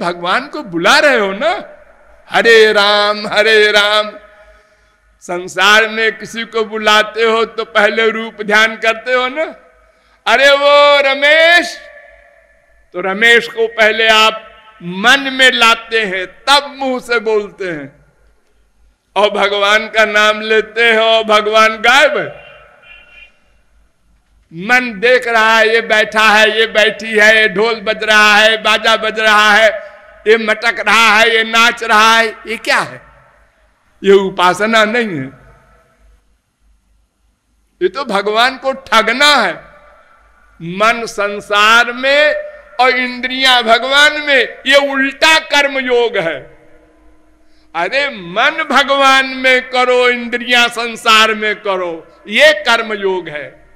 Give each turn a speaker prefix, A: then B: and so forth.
A: भगवान को बुला रहे हो ना हरे राम हरे राम संसार में किसी को बुलाते हो तो पहले रूप ध्यान करते हो ना अरे वो रमेश तो रमेश को पहले आप मन में लाते हैं तब मुंह से बोलते हैं और भगवान का नाम लेते हैं और भगवान गायब मन देख रहा है ये बैठा है ये बैठी है ये ढोल बज रहा है बाजा बज रहा है ये मटक रहा है ये नाच रहा है ये क्या है ये उपासना नहीं है ये तो भगवान को ठगना है मन संसार में और इंद्रियां भगवान में ये उल्टा कर्म योग है अरे मन भगवान में करो इंद्रियां संसार में करो ये कर्म योग है